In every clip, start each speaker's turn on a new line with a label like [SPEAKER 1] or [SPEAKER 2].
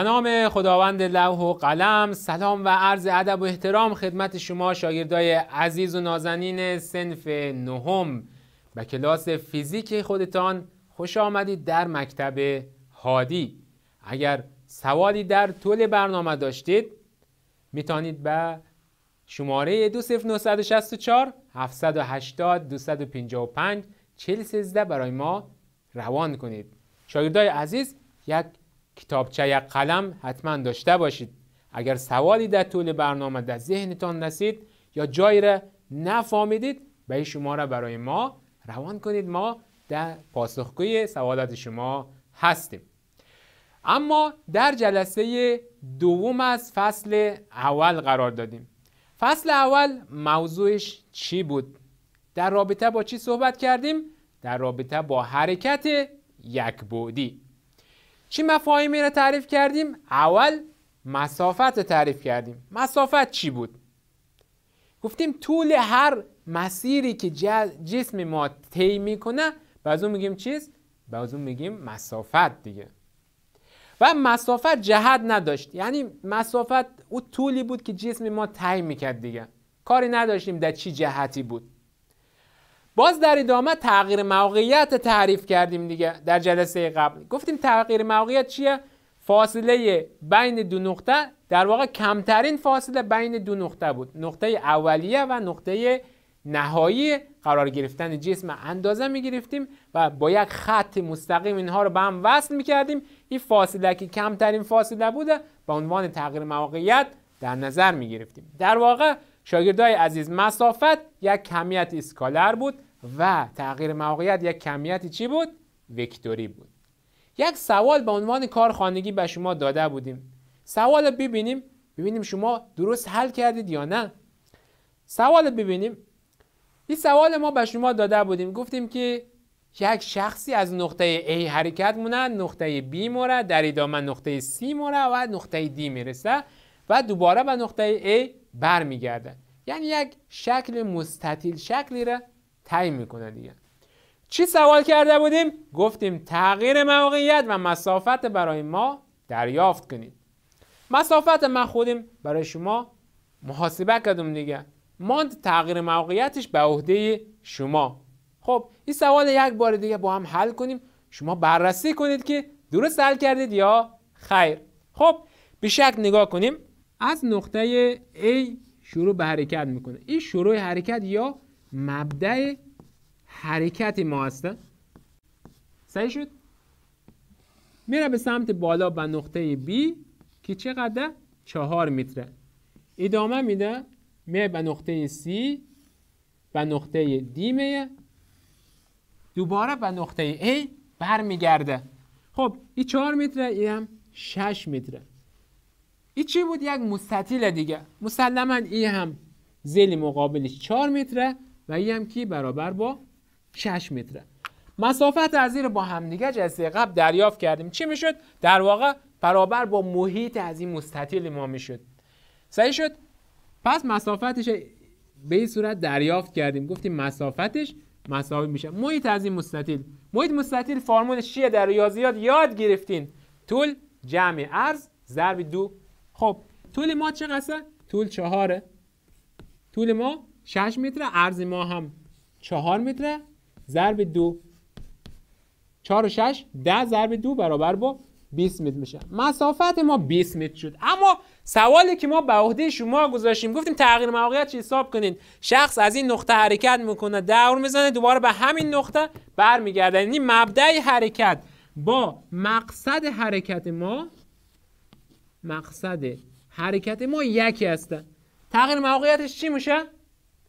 [SPEAKER 1] به نام خداوند لوح و قلم سلام و عرض ادب و احترام خدمت شما شاگردای عزیز و نازنین سنف نهم به کلاس فیزیک خودتان خوش آمدید در مکتب هادی اگر سوالی در طول برنامه داشتید میتونید به شماره 20964 780 255 4013 برای ما روان کنید شاگردای عزیز یک کتابچه قلم حتما داشته باشید اگر سوالی در طول برنامه در ذهنتان رسید یا جایی را نفهمیدید به شما را برای ما روان کنید ما در پاسخگوی سوالات شما هستیم اما در جلسه دوم از فصل اول قرار دادیم فصل اول موضوعش چی بود؟ در رابطه با چی صحبت کردیم؟ در رابطه با حرکت یک بودی چی مفاهیمی رو تعریف کردیم؟ اول مسافت رو تعریف کردیم مسافت چی بود؟ گفتیم طول هر مسیری که جسم ما طی میکنه اون میگیم چیز؟ اون میگیم مسافت دیگه و مسافت جهت نداشت یعنی مسافت او طولی بود که جسم ما طی میکرد دیگه کاری نداشتیم در چی جهتی بود باز در ادامه تغییر موقعیت تعریف کردیم دیگه در جلسه قبل گفتیم تغییر موقعیت چیه فاصله بین دو نقطه در واقع کمترین فاصله بین دو نقطه بود نقطه اولیه و نقطه نهایی قرار گرفتن جسم اندازه می گرفتیم و با یک خط مستقیم اینها رو به هم وصل می کردیم این فاصله که کمترین فاصله بوده به عنوان تغییر موقعیت در نظر می گرفتیم در واقع شاگردای عزیز مسافت یک کمیت اسکالر بود و تغییر موقعیت یک کمیتی چی بود وکتوری بود یک سوال به عنوان کار خانگی به شما داده بودیم سوال ببینیم ببینیم شما درست حل کردید یا نه سوال ببینیم این سوال ما به شما داده بودیم گفتیم که یک شخصی از نقطه A حرکت مونه نقطه B موره در ادامه نقطه C موره و نقطه D میرسه و دوباره به نقطه A برمیگردن یعنی یک شکل مستطیل شکلی را طی میکنه دیگه چی سوال کرده بودیم گفتیم تغییر موقعیت و مسافت برای ما دریافت کنید مسافت ما خودیم برای شما محاسبه کردم دیگه ماند تغییر موقعیتش به عهده شما خب این سوال یک بار دیگه با هم حل کنیم شما بررسی کنید که درست حل کردید یا خیر خب به نگاه کنیم از نقطه A شروع به حرکت میکنه این شروع حرکت یا مبدع حرکت ما هسته صحیح شد میره به سمت بالا به نقطه B که چقدر چهار متره ادامه میده میره به نقطه C به نقطه D میه دوباره به نقطه A برمیگرده خب این چهار متره این هم 6 متره چی بود یک مستطیل دیگه مسلما این هم زیل مقابلش 4 متره و این هم کی برابر با 6 متره مسافت از زیر با هم دیگه جلسه قبل دریافت کردیم چی میشد در واقع برابر با محیط از این مستطیل ما میشد صحیح شد پس مسافتش به این صورت دریافت کردیم گفتیم مسافتش مساوی میشه محیط از این مستطیل محیط مستطیل فرمولش چیه در ریاضیات یاد گرفتین طول جمع عرض ضرب دو خب طول ما چقدره طول چهاره طول ما 6 متره عرض ما هم 4 متره ضرب دو 4 و 6 10 ضرب دو برابر با 20 متر میشه مسافت ما 20 متر شد اما سوالی که ما به عهده شما گذاشتیم گفتیم تغییر موقعیت چی حساب کنید شخص از این نقطه حرکت میکنه دور میزنه دوباره به همین نقطه برمیگرده یعنی مبدا حرکت با مقصد حرکت ما مقصد حرکت ما یکی هستن تغییر موقعیتش چی میشه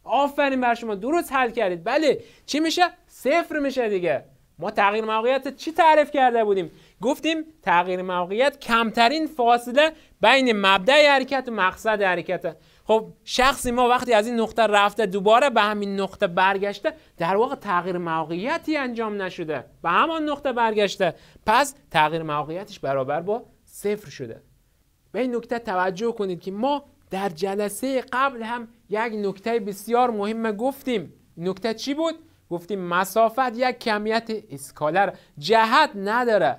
[SPEAKER 1] آفرین بر شما درست حل کردید بله چی میشه صفر میشه دیگه ما تغییر موقعیت چی تعریف کرده بودیم گفتیم تغییر موقعیت کمترین فاصله بین مبدع حرکت و مقصد حرکت خب شخصی ما وقتی از این نقطه رفته دوباره به همین نقطه برگشته در واقع تغییر موقعیتی انجام نشده به همان نقطه برگشته پس تغییر موقعیتش برابر با صفر شده به این نکته توجه کنید که ما در جلسه قبل هم یک نکته بسیار مهم گفتیم نکته چی بود؟ گفتیم مسافت یک کمیت اسکالر جهت نداره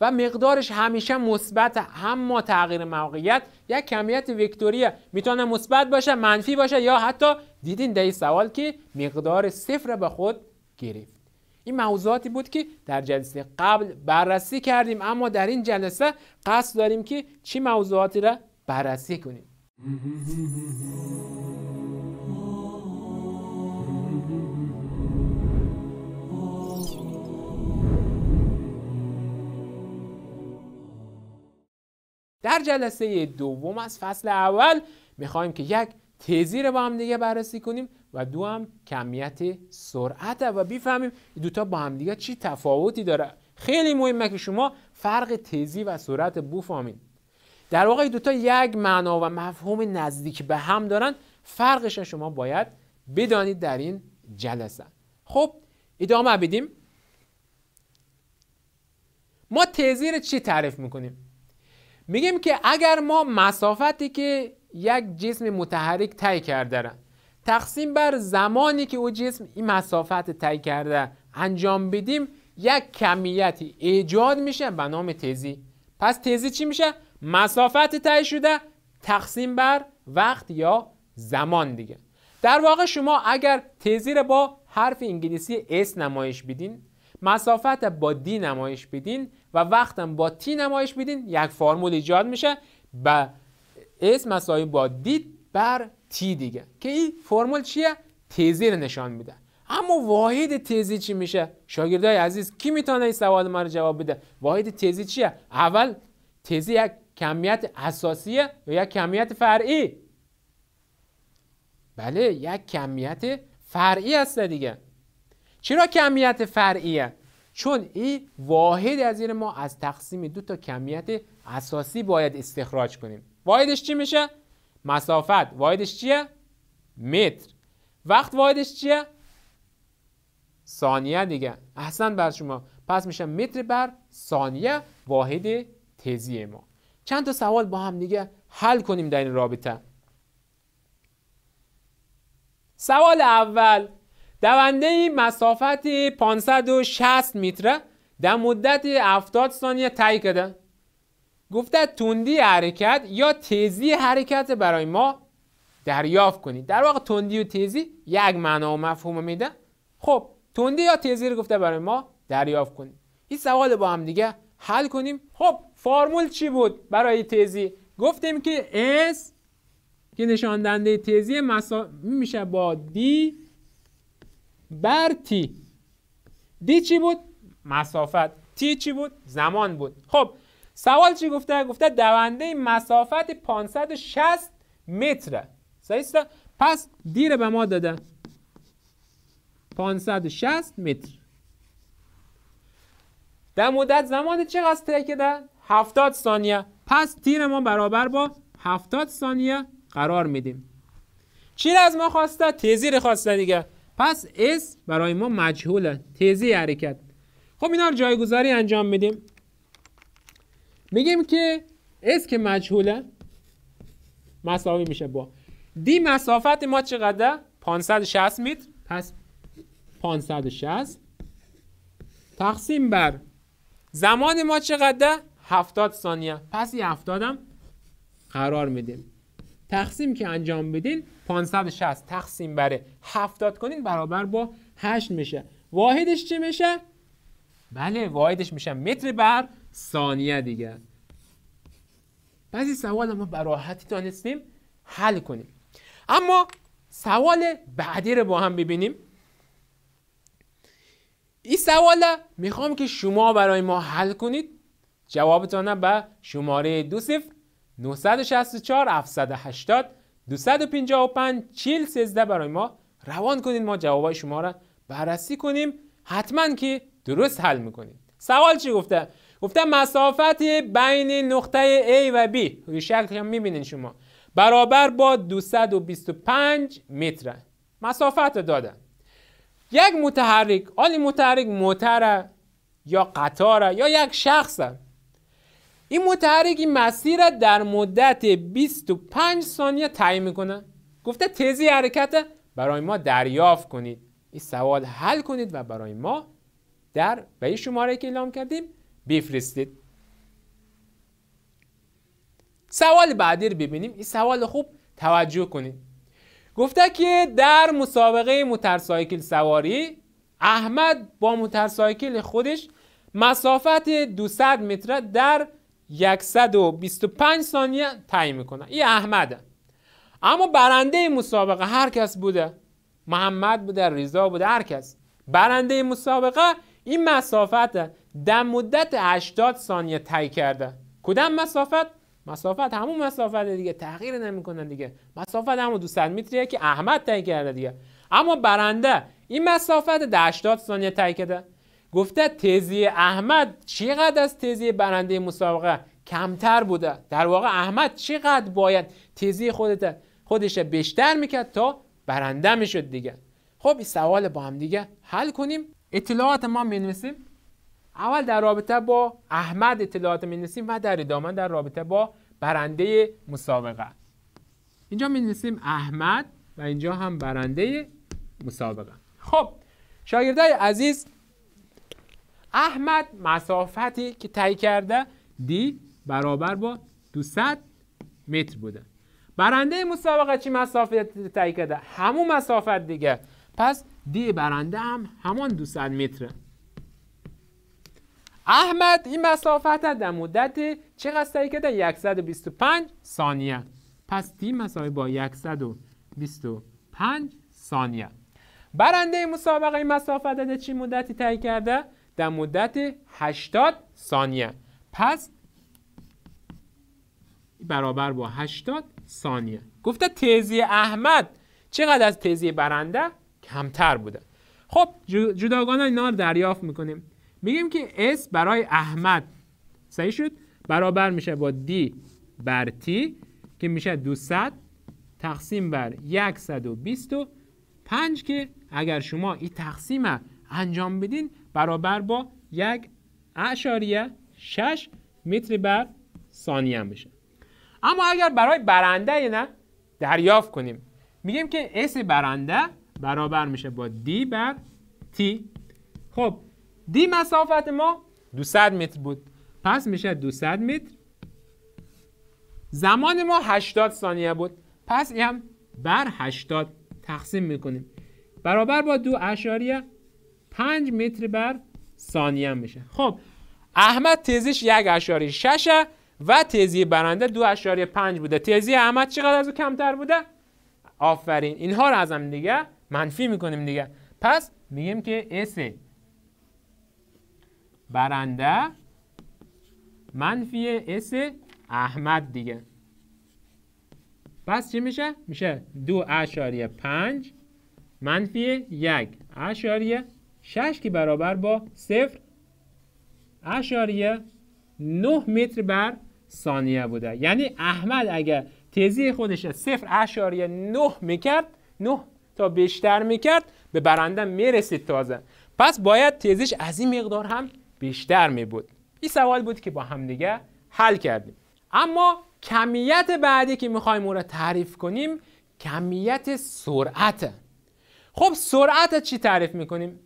[SPEAKER 1] و مقدارش همیشه مثبت اما ما تغییر موقعیت یک کمیت وکتوریه میتونه مثبت باشه منفی باشه یا حتی دیدین در سوال که مقدار صفر به خود گرفت این موضوعاتی بود که در جلسه قبل بررسی کردیم اما در این جلسه قصد داریم که چی موضوعاتی را بررسی کنیم در جلسه دوم از فصل اول میخوایم که یک تیزی رو با هم دیگه بررسی کنیم و دو هم کمیت سرعت و بیفهمیم این دوتا با هم دیگه چی تفاوتی داره خیلی مهمه که شما فرق تیزی و سرعت بو در واقع دوتا یک معنا و مفهوم نزدیک به هم دارن فرقش شما باید بدانید در این جلسه خب ادامه بدیم ما تیزی رو چی تعریف میکنیم میگیم که اگر ما مسافتی که یک جسم متحرک طی کرده تقسیم بر زمانی که او جسم این مسافت تی کرده انجام بدیم یک کمیتی ایجاد میشه به نام تیزی پس تزی چی میشه مسافت تی شده تقسیم بر وقت یا زمان دیگه در واقع شما اگر تیزی رو با حرف انگلیسی S نمایش بدین مسافت با دی نمایش بدین و وقتم با تی نمایش بدین یک فرمول ایجاد میشه به S مسایی با دی بر تی دیگه که این فرمول چیه تیزی رو نشان میده اما واحد تزی چی میشه شاگردای عزیز کی میتونه این سوال ما رو جواب بده واحد تزی چیه اول تزی یک کمیت اساسیه یا یک کمیت فرعی بله یک کمیت فرعی هست دیگه چرا کمیت فرعیه چون این واحد از این ما از تقسیم دو تا کمیت اساسی باید استخراج کنیم واحدش چی میشه مسافت واحدش چیه؟ متر وقت واحدش چیه؟ ثانیه دیگه احسن بر شما پس میشه متر بر ثانیه واحد تزی ما چند تا سوال با هم دیگه حل کنیم در این رابطه سوال اول دونده مسافت 560 متر در مدت 70 ثانیه تایی کده؟ گفته تندی حرکت یا تیزی حرکت برای ما دریافت کنید در واقع تندی و تیزی یک معنا و مفهوم میده خب تندی یا تیزی رو گفته برای ما دریافت کنید این سوال با هم دیگه حل کنیم خب فرمول چی بود برای تیزی گفتیم که S که نشان دهنده تیزی مسا... میشه با دی بر تی دی چی بود مسافت تی چی بود زمان بود خب سوال چی گفته گفته دونده مسافت 560 متره صحیح پس دیر به ما داده 560 متر در مدت زمان چقدر طی ده؟ 70 ثانیه پس تیر ما برابر با 70 ثانیه قرار میدیم چی از ما خواسته تیزی رو خواسته دیگه پس اس برای ما مجهوله تیزی حرکت خب اینا رو جایگذاری انجام میدیم میگیم که اس که مجهوله مساوی میشه با دی مسافت ما چقدر 560 متر پس 560 تقسیم بر زمان ما چقدر 70 ثانیه پس یه 70 هم قرار میدیم تقسیم که انجام بدین 560 تقسیم بر 70 کنین برابر با 8 میشه واحدش چی میشه بله واحدش میشه متر بر ثانیه دیگه بعضی سوال ما براحتی دانستیم حل کنیم اما سوال بعدی رو با هم ببینیم این سوال میخوام که شما برای ما حل کنید جوابتان به شماره 20 964 780 255 40 13 برای ما روان کنید ما جوابای شما را بررسی کنیم حتما که درست حل میکنید سوال چی گفته گفته مسافت بین نقطه A و B روی شکل هم میبینین شما برابر با 225 متر مسافت داده یک متحرک آن متحرک موتره یا قطاره یا یک شخصه این متحرک این مسیر در مدت 25 ثانیه تعیین میکنه گفته تیزی حرکت برای ما دریافت کنید این سوال حل کنید و برای ما در به این شماره که اعلام کردیم بفرستید سوال بعدی رو ببینیم این سوال خوب توجه کنید گفته که در مسابقه موترسایکل سواری احمد با موترسایکل خودش مسافت 200 متر در 125 ثانیه تعیین میکنه این احمده اما برنده مسابقه هر کس بوده محمد بوده رضا بوده هر کس برنده مسابقه این مسافت در مدت 80 ثانیه طی کرده کدام مسافت مسافت همون مسافت دیگه تغییر نمیکنن دیگه مسافت همون 200 متریه که احمد طی کرده دیگه اما برنده این مسافت در 80 ثانیه طی کرده گفته تیزی احمد چقدر از تیزی برنده مسابقه کمتر بوده در واقع احمد چقدر باید تیزی خودت خودش بیشتر میکرد تا برنده میشد دیگه خب این سوال با هم دیگه حل کنیم اطلاعات ما مینویسیم اول در رابطه با احمد اطلاعات نسیم و در ادامه در رابطه با برنده مسابقه اینجا نسیم احمد و اینجا هم برنده مسابقه خب شاگردای عزیز احمد مسافتی که طی کرده دی برابر با 200 متر بوده برنده مسابقه چی مسافت طی کرده همون مسافت دیگه پس دی برنده هم همان 200 متره احمد این مسافت در مدت چقدر که در 125 ثانیه پس تیم مسابقه با 125 ثانیه برنده مسابقه این مسافت در چی مدتی طی کرده در مدت 80 ثانیه پس برابر با 80 ثانیه گفته تیزی احمد چقدر از تیزی برنده کمتر بوده خب جداگانه اینا رو دریافت میکنیم میگیم که S برای احمد صحیح شد برابر میشه با D بر T که میشه 200 تقسیم بر 125 که اگر شما این تقسیم انجام بدین برابر با یک اعشاریه 6 متر بر ثانیه میشه اما اگر برای برنده نه دریافت کنیم میگیم که S برنده برابر میشه با D بر T خب دی مسافت ما 200 متر بود پس میشه 200 متر زمان ما 80 ثانیه بود پس این هم بر 80 تقسیم میکنیم برابر با دو اشاریه 5 متر بر ثانیه میشه خب احمد تیزیش یک اشاری ششه و تیزی برنده دو اشاری پنج بوده تیزی احمد چقدر از او کمتر بوده؟ آفرین اینها رو از هم دیگه منفی میکنیم دیگه پس میگیم که اسه برنده منفی اس احمد دیگه پس چی میشه؟ میشه دو اشاریه پنج منفی یک اشاریه شش که برابر با صفر اشاریه نه متر بر ثانیه بوده یعنی احمد اگر تیزی خودش صفر اشاریه نه میکرد نه تا بیشتر میکرد به برنده میرسید تازه پس باید تیزیش از این مقدار هم بیشتر می بود این سوال بود که با همدیگه حل کردیم اما کمیت بعدی که میخوایم اون را تعریف کنیم کمیت سرعت خب سرعت چی تعریف میکنیم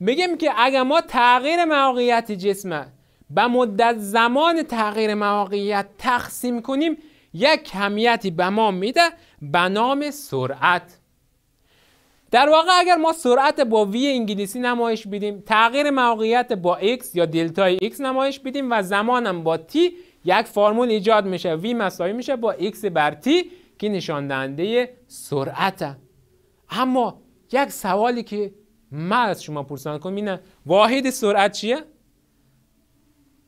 [SPEAKER 1] میگیم که اگر ما تغییر موقعیت جسم به مدت زمان تغییر موقعیت تقسیم کنیم یک کمیتی به ما میده به نام سرعت در واقع اگر ما سرعت با وی انگلیسی نمایش بدیم تغییر موقعیت با x یا دلتای x نمایش بدیم و زمانم با t یک فرمول ایجاد میشه وی مساوی میشه با x بر t که نشان دهنده سرعت اما یک سوالی که من از شما پرسان کنم اینه خب واحد سرعت چیه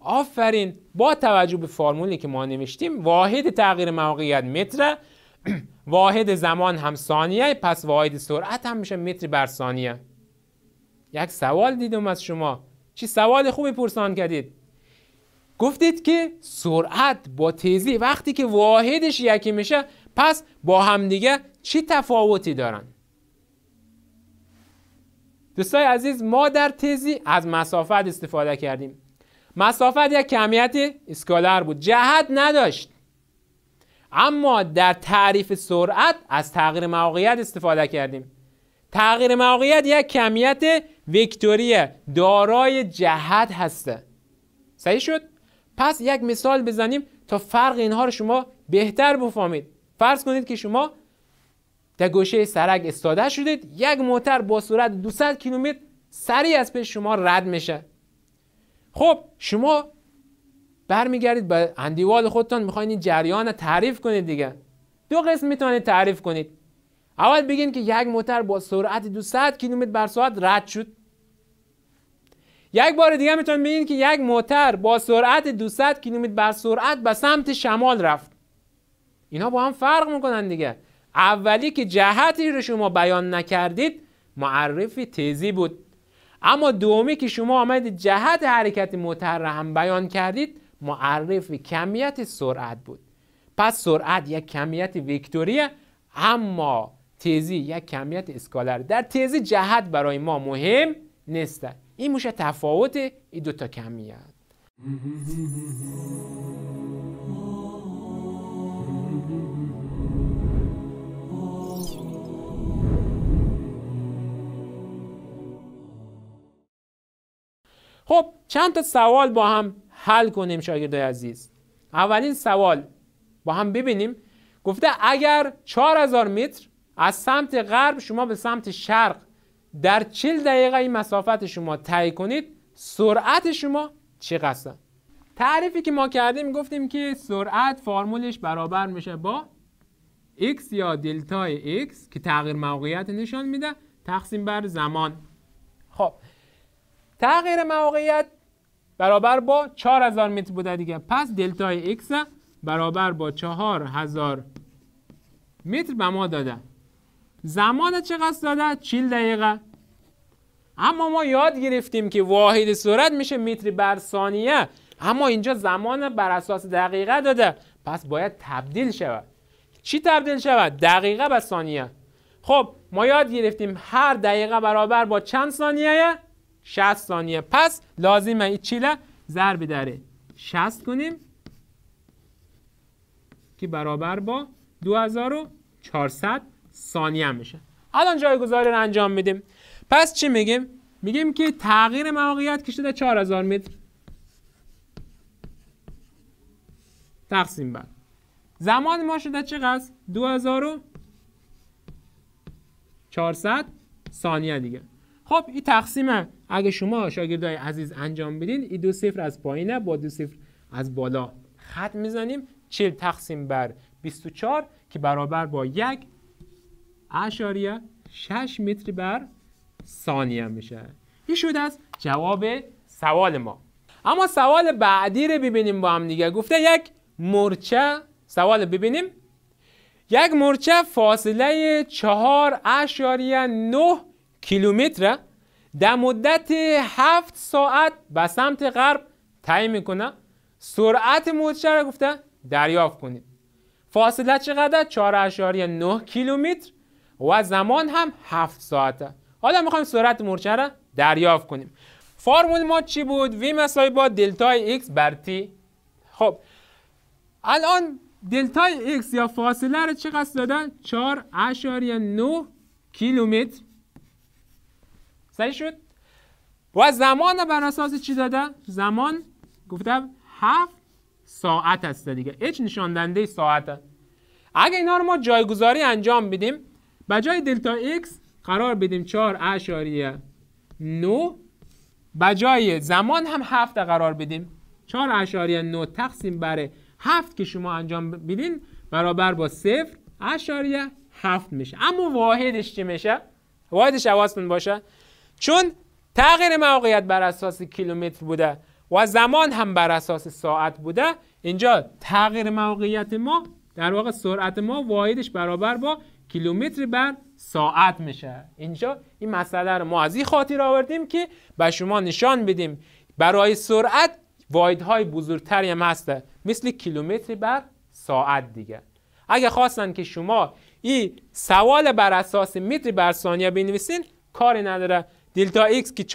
[SPEAKER 1] آفرین با توجه به فرمولی که ما نوشتیم واحد تغییر موقعیت متره واحد زمان هم ثانیه پس واحد سرعت هم میشه متر بر ثانیه یک سوال دیدم از شما چی سوال خوبی پرسان کردید گفتید که سرعت با تیزی وقتی که واحدش یکی میشه پس با همدیگه چی تفاوتی دارن دوستای عزیز ما در تیزی از مسافت استفاده کردیم مسافت یک کمیت اسکالر بود جهت نداشت اما در تعریف سرعت از تغییر موقعیت استفاده کردیم تغییر موقعیت یک کمیت وکتوری دارای جهت هسته صحیح شد پس یک مثال بزنیم تا فرق اینها رو شما بهتر بفهمید فرض کنید که شما در گوشه سرگ استاده شدید یک موتر با سرعت 200 کیلومتر سریع از پیش شما رد میشه خب شما برمیگردید به اندیوال خودتان میخواین این جریان رو تعریف کنید دیگه دو قسم میتونید تعریف کنید اول بگین که یک موتر با سرعت 200 کیلومتر بر ساعت رد شد یک بار دیگه میتونید بگین که یک موتر با سرعت 200 کیلومتر بر سرعت به سمت شمال رفت اینا با هم فرق میکنن دیگه اولی که جهتی رو شما بیان نکردید معرفی تیزی بود اما دومی که شما آمدید جهت حرکت موتر را هم بیان کردید معرف کمیت سرعت بود پس سرعت یک کمیت وکتوریه اما تیزی یک کمیت اسکالر در تیزی جهت برای ما مهم نیست این موشه تفاوت این دوتا کمیت خب چند تا سوال با هم حل کنیم شاگردای عزیز اولین سوال با هم ببینیم گفته اگر 4000 متر از سمت غرب شما به سمت شرق در 40 دقیقه این مسافت شما طی کنید سرعت شما چقدر تعریفی که ما کردیم گفتیم که سرعت فرمولش برابر میشه با x یا دلتای x که تغییر موقعیت نشان میده تقسیم بر زمان خب تغییر موقعیت برابر با 4000 متر بوده دیگه پس دلتای x برابر با 4000 متر به ما داده زمان چقدر داده؟ 40 دقیقه اما ما یاد گرفتیم که واحد سرعت میشه متری بر ثانیه اما اینجا زمان بر اساس دقیقه داده پس باید تبدیل شود چی تبدیل شود؟ دقیقه به ثانیه خب ما یاد گرفتیم هر دقیقه برابر با چند ثانیه 60 ثانیه پس لازمه چیله ضرب داره 60 کنیم که برابر با 2400 ثانیه میشه الان جایگذاری رو انجام میدیم پس چی میگیم میگیم که تغییر موقعیت کشیده 4000 متر تقسیم بر زمان ما شده چقدر 2400 ثانیه دیگه خب این تقسیمه اگه شما شاگردای عزیز انجام بدین این دو صفر از پایینه با دو صفر از بالا خط میزنیم 40 تقسیم بر 24 که برابر با یک اشاریه 6 متر بر ثانیه میشه این شد از جواب سوال ما اما سوال بعدی رو ببینیم با هم دیگه گفته یک مرچه سوال ببینیم یک مرچه فاصله 4 اشاریه 9 کیلومتر در مدت هفت ساعت به سمت غرب تعیین میکنه سرعت موجش را گفته دریافت کنیم فاصله چقدر 4.9 کیلومتر و زمان هم هفت ساعته حالا میخوایم سرعت مورچه را دریافت کنیم فرمول ما چی بود وی مساوی با دلتا ایکس بر تی خب الان دلتا ایکس یا فاصله رو چقدر دادن 4.9 کیلومتر صحیح شد و زمان بر اساس چی داده زمان گفتم هفت ساعت است دیگه اچ نشان دهنده ساعت اگه اینا رو ما جایگذاری انجام بدیم به جای دلتا x قرار بدیم 4 اشاریه 9 به جای زمان هم 7 قرار بدیم 4 اشاریه 9 تقسیم بر 7 که شما انجام بدین برابر با 0 اشاریه 7 میشه اما واحدش چی میشه واحدش حواستون باشه چون تغییر موقعیت بر اساس کیلومتر بوده و زمان هم بر اساس ساعت بوده اینجا تغییر موقعیت ما در واقع سرعت ما واحدش برابر با کیلومتر بر ساعت میشه اینجا این مسئله رو ما از این خاطر آوردیم که به شما نشان بدیم برای سرعت واحدهای بزرگتری هم هسته مثل کیلومتر بر ساعت دیگه اگه خواستن که شما این سوال بر اساس متر بر ثانیه بنویسین کاری نداره دلتا ایکس که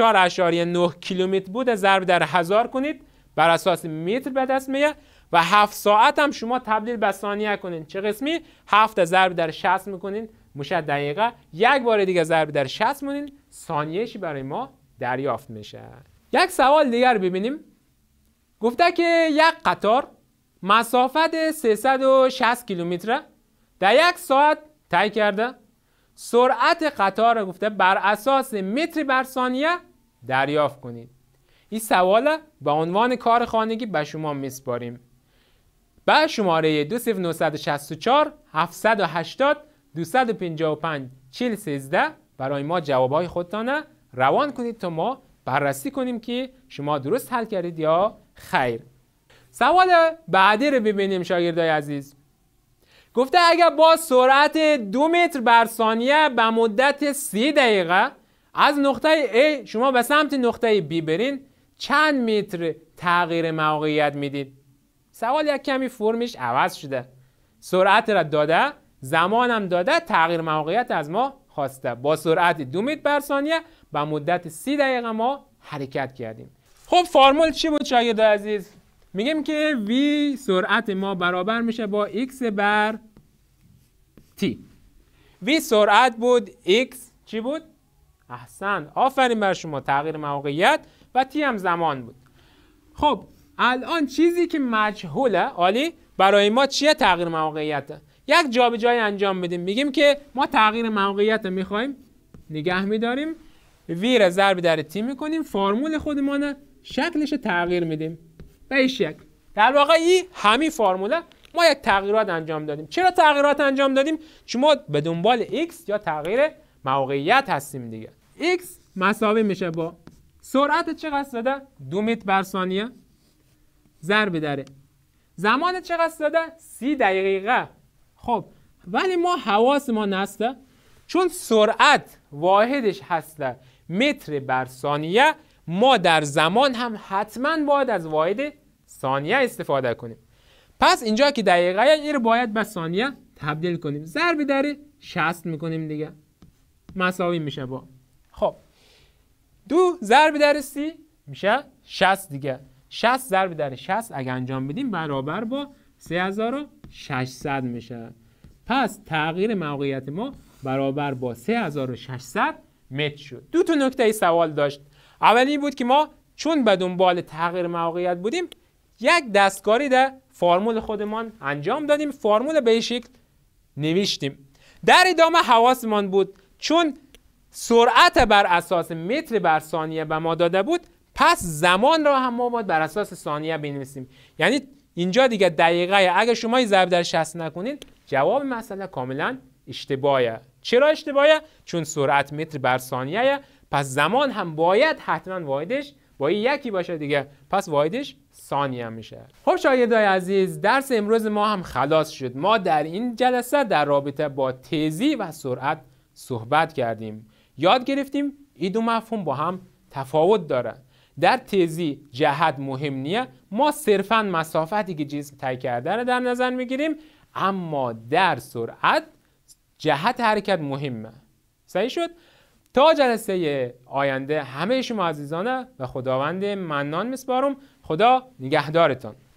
[SPEAKER 1] 9 کیلومتر بود ضرب در هزار کنید بر اساس متر به دست میه و 7 ساعت هم شما تبدیل به ثانیه کنین چه قسمی 7 ضرب در 60 میکنین مشد دقیقه یک بار دیگه ضرب در 60 مونین ثانیهش برای ما دریافت میشه یک سوال دیگر ببینیم گفته که یک قطار مسافت 360 کیلومتر در یک ساعت طی کرده سرعت قطار رو گفته بر اساس متر بر ثانیه دریافت کنید این سوال به عنوان کار خانگی به شما میسپاریم به شماره 2964 780 255 413 برای ما جوابهای خودتان روان کنید تا ما بررسی کنیم که شما درست حل کردید یا خیر سوال بعدی رو ببینیم شاگردای عزیز گفته اگر با سرعت دو متر بر ثانیه به مدت سی دقیقه از نقطه A شما به سمت نقطه B برین چند متر تغییر موقعیت میدید سوال یک کمی فرمش عوض شده سرعت را داده زمانم داده تغییر موقعیت از ما خواسته با سرعت دو متر بر ثانیه به مدت سی دقیقه ما حرکت کردیم خب فرمول چی بود شاگرد عزیز میگیم که v سرعت ما برابر میشه با x بر t v سرعت بود x چی بود؟ احسن آفرین بر شما تغییر موقعیت و t هم زمان بود خب الان چیزی که مجهوله عالی برای ما چیه تغییر موقعیت یک جابجایی انجام بدیم میگیم که ما تغییر موقعیت رو میخوایم نگه میداریم ویر ضرب در تی میکنیم فرمول خودمان شکلش تغییر میدیم به این شکل در واقع این همین فرموله ما یک تغییرات انجام دادیم چرا تغییرات انجام دادیم چون به دنبال x یا تغییر موقعیت هستیم دیگه x مساوی میشه با سرعت چقدر داده دو متر بر ثانیه ضرب داره زمان چقدر داده سی دقیقه خب ولی ما حواس ما نسته چون سرعت واحدش هسته متر بر ثانیه ما در زمان هم حتما باید از واحد ثانیه استفاده کنیم پس اینجا که دقیقه این رو باید به ثانیه تبدیل کنیم ضرب در 60 میکنیم دیگه مساوی میشه با خب دو ضرب در سی میشه 60 دیگه 60 ضرب در 60 اگه انجام بدیم برابر با 3600 میشه پس تغییر موقعیت ما برابر با 3600 متر شد دو تا نکته سوال داشت اول بود که ما چون به دنبال تغییر موقعیت بودیم یک دستکاری در فرمول خودمان انجام دادیم فرمول به شکل نوشتیم در ادامه حواسمان بود چون سرعت بر اساس متر بر ثانیه به ما داده بود پس زمان را هم ما باید بر اساس ثانیه بنویسیم یعنی اینجا دیگه دقیقه اگر شما ضرب در 60 نکنید جواب مسئله کاملا اشتباهه چرا اشتباهه چون سرعت متر بر ثانیه پس زمان هم باید حتما واحدش با یکی باشه دیگه پس واحدش ثانیه میشه خب شاگردای عزیز درس امروز ما هم خلاص شد ما در این جلسه در رابطه با تیزی و سرعت صحبت کردیم یاد گرفتیم این دو مفهوم با هم تفاوت داره در تیزی جهت مهم نیه ما صرفا مسافتی که جسم طی کرده رو در نظر میگیریم اما در سرعت جهت حرکت مهمه صحیح شد تا جلسه آینده همه شما عزیزانه و خداوند منان مسبارم خدا نگهدارتان